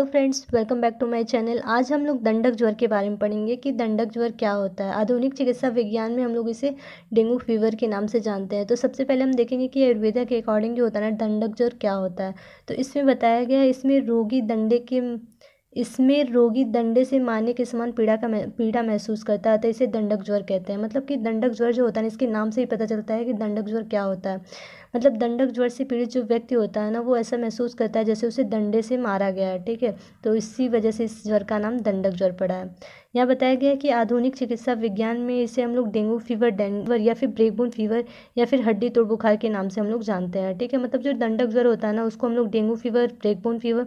hello friends welcome back to my channel आज हम लोग दंडक ज्वर के बारे में पढ़ेंगे कि दंडक ज्वर क्या होता है आधुनिक चिकित्सा विज्ञान में हम लोग इसे डेंगू फीवर के नाम से जानते हैं तो सबसे पहले हम देखेंगे कि आयुर्वेदा के अकॉर्डिंग जो होता है ना दंडक ज्वर क्या होता है तो इसमें बताया गया है इसमें रोगी दंडे के इसमें रोगी दंडे से मारने के समान पीड़ा का पीड़ा महसूस करता है तो इसे दंडक ज्वर कहते हैं मतलब कि दंडक ज्वर जो होता है ना इसके नाम से ही पता चलता है कि दंडक ज्वर क्या होता है मतलब दंडक ज्वर से पीड़ित जो व्यक्ति होता है ना वो ऐसा महसूस करता है जैसे उसे दंडे से मारा गया है ठीक है तो इसी वजह से इस ज्वर का नाम दंडक ज्वर पड़ा है यहाँ बताया गया है कि आधुनिक चिकित्सा विज्ञान में इसे हम लोग डेंगू फीवर डेंवर या फिर ब्रेकबोन फीवर या फिर हड्डी तोड़ बुखार के नाम से हम लोग जानते हैं ठीक है मतलब जो दंडक ज्वर होता है ना उसको हम लोग डेंगू फीवर ब्रेकबोन फीवर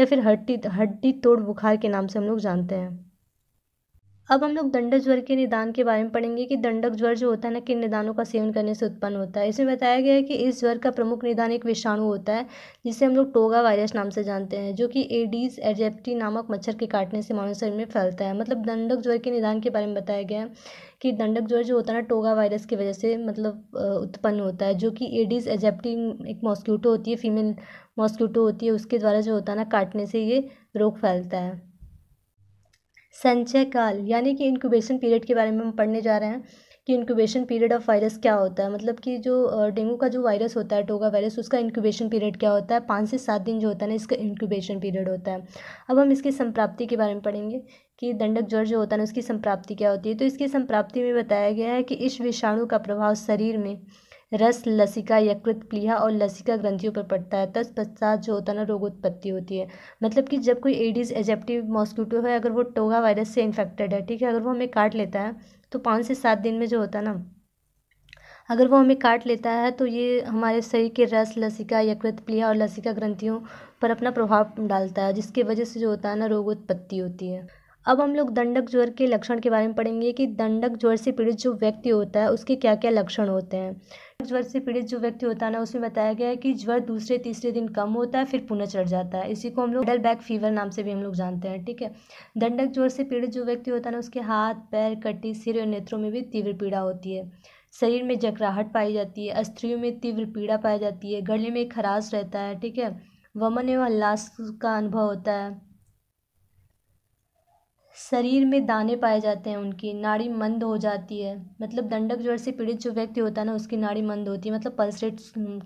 या फिर हड्डी हड्डी तोड़ बुखार के नाम से हम लोग जानते हैं अब हम लोग दंडक ज्वर के निदान के बारे में पढ़ेंगे कि दंडक ज्वर जो होता है ना किन निदानों का सेवन करने से उत्पन्न होता है इसमें बताया गया है कि इस ज्वर का प्रमुख निदान एक विषाणु होता है जिसे हम लोग टोगा वायरस नाम से जानते हैं जो कि एडीज एजेप्टी नामक मच्छर के काटने से मानव शरीर में फैलता है मतलब दंडक ज्वर के निदान के बारे में बताया गया है कि दंडक ज्वर जो होता है ना टोगा वायरस की वजह से मतलब उत्पन्न होता है जो कि एडीज एजेप्टी एक मॉस्क्यूटो होती है फीमेल मॉस्क्यूटो होती है उसके द्वारा जो होता है ना काटने से ये रोग फैलता है संचय काल यानी कि इंक्यूबेशन पीरियड के बारे में हम पढ़ने जा रहे हैं कि इंक्यूबेशन पीरियड ऑफ वायरस क्या होता है मतलब कि जो डेंगू का जो वायरस होता है टोगा वायरस उसका इंक्यूबेशन पीरियड क्या होता है पाँच से सात दिन जो होता है ना इसका इंक्यूबेशन पीरियड होता है अब हम इसकी संप्राप्ति के बारे में पढ़ेंगे कि दंडक ज्वर जो होता है ना उसकी संप्राप्ति क्या होती है तो इसकी संप्राप्ति में बताया गया है कि इस विषाणु का प्रभाव शरीर में रस लसिका यकृत प्लीहा और लसिका ग्रंथियों पर पड़ता है तत्पश्चात जो होता है ना रोग उत्पत्ति होती है मतलब कि जब कोई एडीज एजेप्टिव मॉस्क्यूटो है अगर वो टोगा वायरस से इन्फेक्टेड है ठीक है अगर वो हमें काट लेता है तो पाँच से सात दिन में जो होता है ना अगर वो हमें काट लेता है तो ये हमारे शरीर के रस लसिका यकृत प्लीहा और लसिका ग्रंथियों पर अपना प्रभाव डालता है जिसकी वजह से जो होता है ना रोग उत्पत्ति होती है अब हम लोग दंडक ज्वर के लक्षण के बारे में पढ़ेंगे कि दंडक ज्वर से पीड़ित जो व्यक्ति होता है उसके क्या क्या लक्षण होते हैं ज्वर से पीड़ित जो व्यक्ति होता है ना उसमें बताया गया है कि ज्वर दूसरे तीसरे दिन कम होता है फिर पुनः चढ़ जाता है इसी को हम लोग डल बैक फीवर नाम से भी हम लोग जानते हैं ठीक है दंडक ज्वर से पीड़ित जो व्यक्ति होता है ना उसके हाथ पैर कटी सिर और नेत्रों में भी तीव्र पीड़ा होती है शरीर में जकराहट पाई जाती है अस्थियों में तीव्र पीड़ा पाई जाती है गले में खराश रहता है ठीक है वमन एवं उल्लास का अनुभव होता है शरीर में दाने पाए जाते हैं उनकी नाड़ी मंद हो जाती है मतलब दंडक ज्वर से पीड़ित जो व्यक्ति होता है ना उसकी नाड़ी मंद होती है मतलब पल्स रेट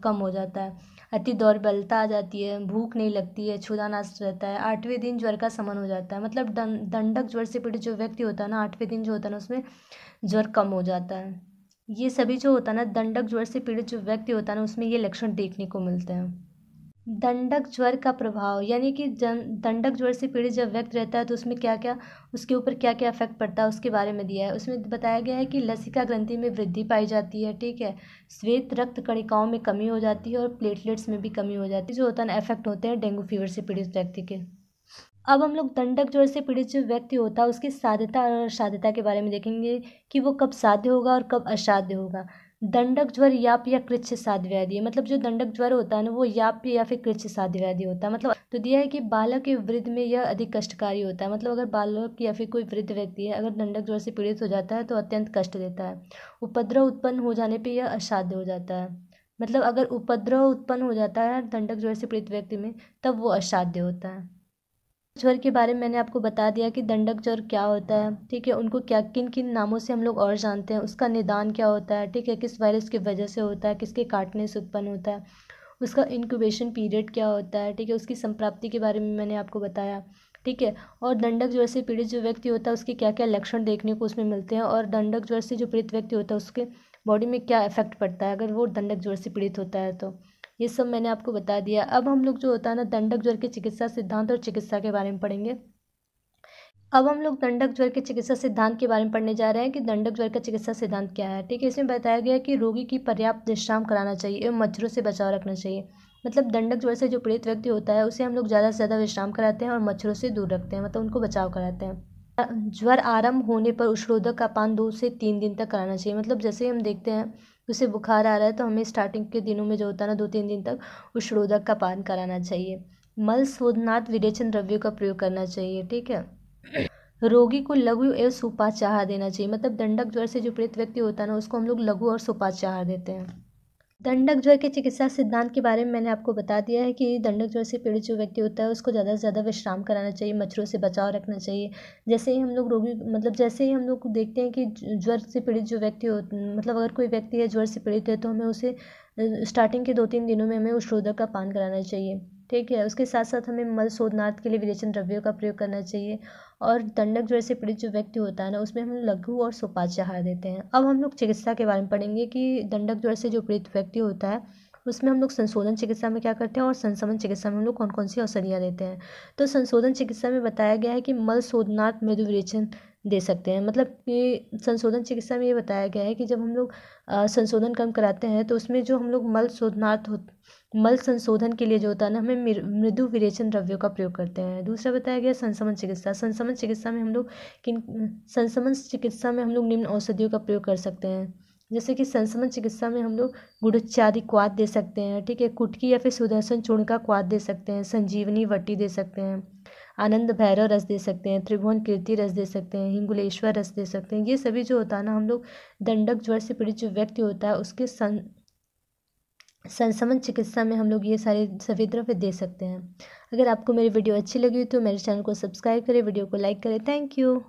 कम हो जाता है अति दौर्बलता आ जाती है भूख नहीं लगती है छुदा छुदानाश रहता है आठवें दिन ज्वर का समन हो जाता है मतलब दंडक ज्वर से पीड़ित जो व्यक्ति होता है ना आठवें दिन जो होता है ना उसमें ज्वर कम हो जाता है ये सभी जो होता है ना दंडक ज्वर से पीड़ित जो व्यक्ति होता है ना उसमें ये लक्षण देखने को मिलते हैं दंडक ज्वर का प्रभाव यानी कि जन दंडक ज्वर से पीड़ित जब व्यक्ति रहता है तो उसमें क्या क्या उसके ऊपर क्या क्या इफेक्ट पड़ता है उसके बारे में दिया है उसमें बताया गया है कि लसिका ग्रंथि में वृद्धि पाई जाती है ठीक है श्वेत रक्त कणिकाओं में कमी हो जाती है और प्लेटलेट्स में भी कमी हो जाती है जो होता है इफेक्ट होते हैं डेंगू फीवर से पीड़ित व्यक्ति के अब हम लोग दंडक ज्वर से पीड़ित जो व्यक्ति होता है उसकी साध्यता और असाध्यता के बारे में देखेंगे कि वो कब साध्य होगा और कब असाध्य होगा दंडक ज्वर याप या कृच्छ साध व्याधि है मतलब जो दंडक ज्वर होता है ना वो याप या फिर कृच्छ साध व्याधि होता है मतलब तो दिया है कि बालक के वृद्ध में यह अधिक कष्टकारी होता है मतलब अगर बालक या फिर कोई वृद्ध व्यक्ति है अगर दंडक ज्वर से पीड़ित हो जाता है तो अत्यंत कष्ट देता है उपद्रव उत्पन्न हो जाने पर यह असाध्य हो जाता है मतलब अगर उपद्रव उत्पन्न हो जाता है दंडक ज्वर से पीड़ित व्यक्ति में तब वो असाध्य होता है ज्वर के बारे में मैंने आपको बता दिया कि दंडक ज्वर क्या होता है ठीक है उनको क्या किन किन नामों से हम लोग और जानते हैं उसका निदान क्या होता है ठीक है किस वायरस की वजह से होता है किसके काटने से उत्पन्न होता है उसका इंक्यूबेशन पीरियड क्या होता है ठीक है उसकी संप्राप्ति के बारे में मैंने आपको बताया ठीक है और दंडक ज्वर से पीड़ित जो व्यक्ति होता है उसके क्या क्या लक्षण देखने को उसमें मिलते हैं और दंडक ज्वर से जो पीड़ित व्यक्ति होता है उसके बॉडी में क्या इफेक्ट पड़ता है अगर वो दंडक ज्वर से पीड़ित होता है तो ये सब मैंने आपको बता दिया अब हम लोग जो होता है ना दंडक ज्वर के चिकित्सा सिद्धांत और चिकित्सा के बारे में पढ़ेंगे अब हम लोग दंडक ज्वर के चिकित्सा सिद्धांत के बारे में पढ़ने जा रहे हैं कि दंडक ज्वर का चिकित्सा सिद्धांत क्या है ठीक है इसमें बताया गया कि रोगी की पर्याप्त विश्राम कराना चाहिए एवं मच्छरों से बचाव रखना चाहिए मतलब दंडक ज्वर से जो पीड़ित व्यक्ति होता है उसे हम लोग ज़्यादा से ज़्यादा विश्राम कराते हैं और मच्छरों से दूर रखते हैं मतलब उनको बचाव कराते हैं ज्वर आरंभ होने पर उष्णोदक का पान दो से तीन दिन तक कराना चाहिए मतलब जैसे हम देखते हैं उसे बुखार आ रहा है तो हमें स्टार्टिंग के दिनों में जो होता है ना दो तीन दिन तक उष्णोदक का पान कराना चाहिए मल शोधनाथ विरेचन द्रव्यों का प्रयोग करना चाहिए ठीक है रोगी को लघु एवं सुपाचार देना चाहिए मतलब दंडक ज्वर से जो पीड़ित व्यक्ति होता है ना उसको हम लोग लघु और सुपाचार देते हैं दंडक ज्वर के चिकित्सा सिद्धांत के बारे में मैंने आपको बता दिया है कि दंडक ज्वर से पीड़ित जो व्यक्ति होता है उसको ज़्यादा से ज़्यादा विश्राम कराना चाहिए मच्छरों से बचाव रखना चाहिए जैसे ही हम लोग रोगी मतलब जैसे ही हम लोग देखते हैं कि ज्वर से पीड़ित जो व्यक्ति हो मतलब अगर कोई व्यक्ति है ज्वर से पीड़ित है तो हमें उसे स्टार्टिंग के दो तीन दिनों में हमें उस रोधक का पान कराना चाहिए ठीक है उसके साथ साथ हमें मल शोधनाथ के लिए विरेचन द्रव्यों का प्रयोग करना चाहिए और दंडक से पीड़ित जो व्यक्ति होता है ना उसमें हम लघु और सोपाच्य देते हैं अब हम लोग चिकित्सा के बारे में पढ़ेंगे कि दंडक ज्वर से जो पीड़ित व्यक्ति होता है उसमें हम लोग संशोधन चिकित्सा में क्या करते हैं और संशमन चिकित्सा में हम लोग कौन कौन सी औषधियाँ देते हैं तो संशोधन चिकित्सा में बताया गया है कि मल शोधनार्थ मृदु विरेचन दे सकते हैं मतलब कि संशोधन चिकित्सा में ये बताया गया है कि जब हम लोग संशोधन कर्म कराते हैं तो उसमें जो हम लोग मल शोधनार्थ मल संशोधन के लिए जो होता है ना हमें मृदु विरेचन द्रव्यों का प्रयोग करते हैं दूसरा बताया गया संसमन चिकित्सा संसमन चिकित्सा में हम लोग किन संसमन चिकित्सा में हम लोग निम्न औषधियों का प्रयोग कर सकते हैं जैसे कि संसमन चिकित्सा में हम लोग गुड़ोच्चारी क्वाद दे सकते हैं ठीक है कुटकी या फिर सुदर्शन चूर्ण का क्वाद दे सकते हैं संजीवनी वट्टी दे सकते हैं आनंद भैरव रस दे सकते हैं त्रिभुवन कीर्ति रस दे सकते हैं हिंगुलेश्वर रस दे सकते हैं ये सभी जो होता है ना हम लोग दंडक ज्वर से पीड़ित जो व्यक्ति होता है उसके सं संसमन चिकित्सा में हम लोग ये सारे सभी द्रव्य दे सकते हैं अगर आपको मेरी वीडियो अच्छी लगी तो मेरे चैनल को सब्सक्राइब करें वीडियो को लाइक करें थैंक यू